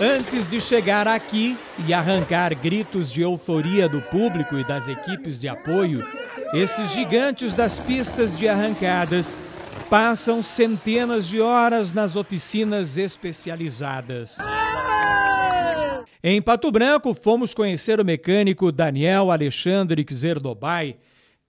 Antes de chegar aqui e arrancar gritos de euforia do público e das equipes de apoio, esses gigantes das pistas de arrancadas passam centenas de horas nas oficinas especializadas. Em Pato Branco, fomos conhecer o mecânico Daniel Alexandre Xerdobai,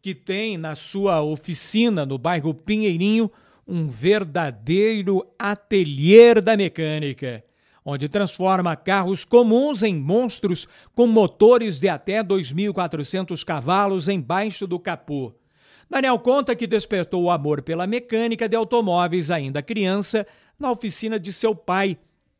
que tem na sua oficina no bairro Pinheirinho um verdadeiro ateliê da mecânica onde transforma carros comuns em monstros com motores de até 2.400 cavalos embaixo do capô. Daniel conta que despertou o amor pela mecânica de automóveis ainda criança na oficina de seu pai,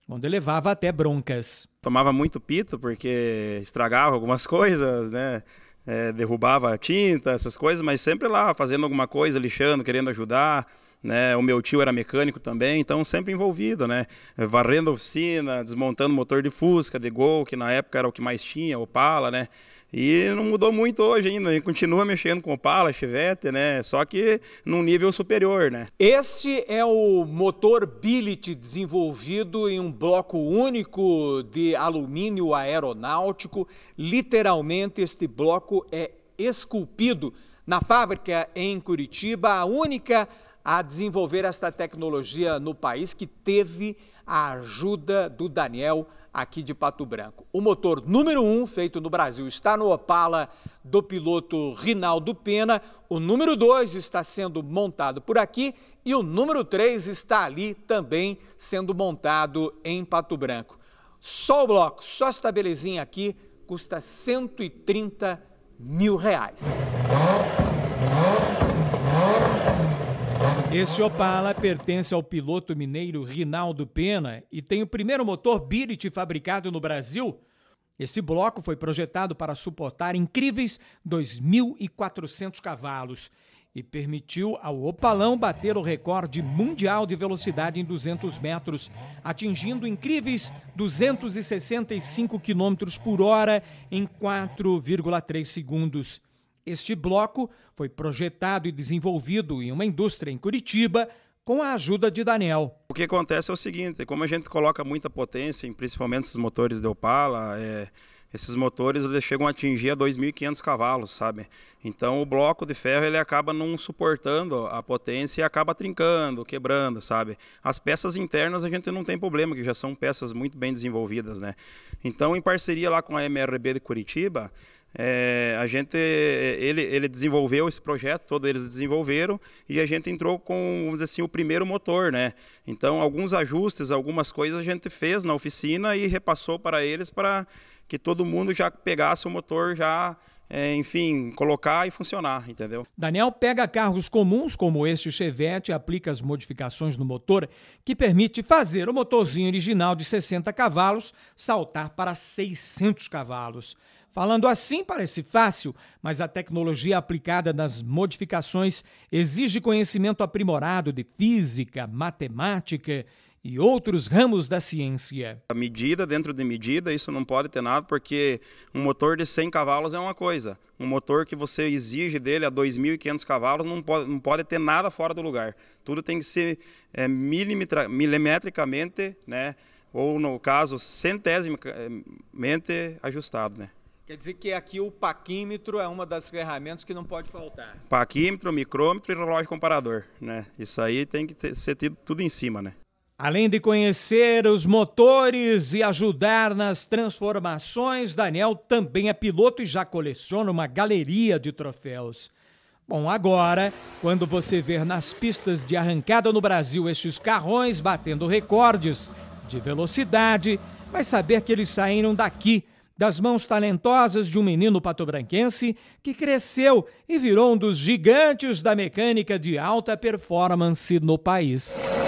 onde levava até broncas. Tomava muito pito porque estragava algumas coisas, né? É, derrubava tinta, essas coisas, mas sempre lá fazendo alguma coisa, lixando, querendo ajudar. Né? O meu tio era mecânico também, então sempre envolvido, né? Varrendo oficina, desmontando motor de Fusca, de Gol, que na época era o que mais tinha, Opala, né? E não mudou muito hoje ainda, continua mexendo com Opala, Chevette, né? Só que num nível superior, né? Este é o motor billet desenvolvido em um bloco único de alumínio aeronáutico. Literalmente este bloco é esculpido na fábrica em Curitiba, a única a desenvolver esta tecnologia no país, que teve a ajuda do Daniel aqui de Pato Branco. O motor número um feito no Brasil está no Opala do piloto Rinaldo Pena, o número dois está sendo montado por aqui e o número três está ali também sendo montado em Pato Branco. Só o bloco, só esta belezinha aqui, custa 130 mil reais. Esse Opala pertence ao piloto mineiro Rinaldo Pena e tem o primeiro motor Birit fabricado no Brasil. Esse bloco foi projetado para suportar incríveis 2.400 cavalos e permitiu ao Opalão bater o recorde mundial de velocidade em 200 metros, atingindo incríveis 265 km por hora em 4,3 segundos. Este bloco foi projetado e desenvolvido em uma indústria em Curitiba com a ajuda de Daniel. O que acontece é o seguinte, como a gente coloca muita potência, principalmente esses motores de Opala, é, esses motores eles chegam a atingir a 2.500 cavalos, sabe? Então o bloco de ferro ele acaba não suportando a potência e acaba trincando, quebrando, sabe? As peças internas a gente não tem problema, que já são peças muito bem desenvolvidas, né? Então em parceria lá com a MRB de Curitiba, é, a gente, ele, ele desenvolveu esse projeto, todos eles desenvolveram, e a gente entrou com, vamos dizer assim, o primeiro motor, né? Então, alguns ajustes, algumas coisas a gente fez na oficina e repassou para eles para que todo mundo já pegasse o motor já é, enfim, colocar e funcionar, entendeu? Daniel pega carros comuns como este Chevette e aplica as modificações no motor que permite fazer o motorzinho original de 60 cavalos saltar para 600 cavalos. Falando assim, parece fácil, mas a tecnologia aplicada nas modificações exige conhecimento aprimorado de física, matemática e outros ramos da ciência. A medida dentro de medida, isso não pode ter nada, porque um motor de 100 cavalos é uma coisa. Um motor que você exige dele a 2.500 cavalos não pode, não pode ter nada fora do lugar. Tudo tem que ser é, milimetricamente, né? ou no caso, centésimamente é, ajustado. Né? Quer dizer que aqui o paquímetro é uma das ferramentas que não pode faltar. Paquímetro, micrômetro e relógio comparador, né? Isso aí tem que ter, ser tido tudo em cima, né? Além de conhecer os motores e ajudar nas transformações, Daniel também é piloto e já coleciona uma galeria de troféus. Bom, agora, quando você ver nas pistas de arrancada no Brasil estes carrões batendo recordes de velocidade, vai saber que eles saíram daqui das mãos talentosas de um menino patobranquense que cresceu e virou um dos gigantes da mecânica de alta performance no país.